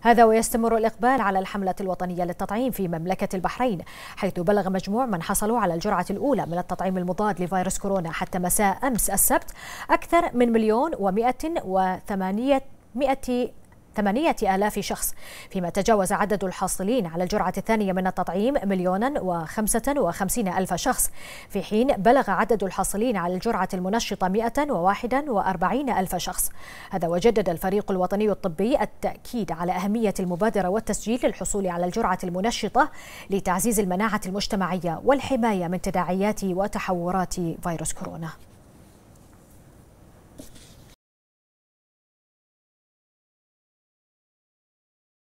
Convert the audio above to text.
هذا ويستمر الإقبال على الحملة الوطنية للتطعيم في مملكة البحرين حيث بلغ مجموع من حصلوا على الجرعة الأولى من التطعيم المضاد لفيروس كورونا حتى مساء أمس السبت أكثر من مليون ومئة وثمانية مئة ثمانية آلاف شخص فيما تجاوز عدد الحاصلين على الجرعة الثانية من التطعيم مليونا وخمسة وخمسين ألف شخص في حين بلغ عدد الحاصلين على الجرعة المنشطة مئة وواحدا وأربعين ألف شخص هذا وجدد الفريق الوطني الطبي التأكيد على أهمية المبادرة والتسجيل للحصول على الجرعة المنشطة لتعزيز المناعة المجتمعية والحماية من تداعيات وتحورات فيروس كورونا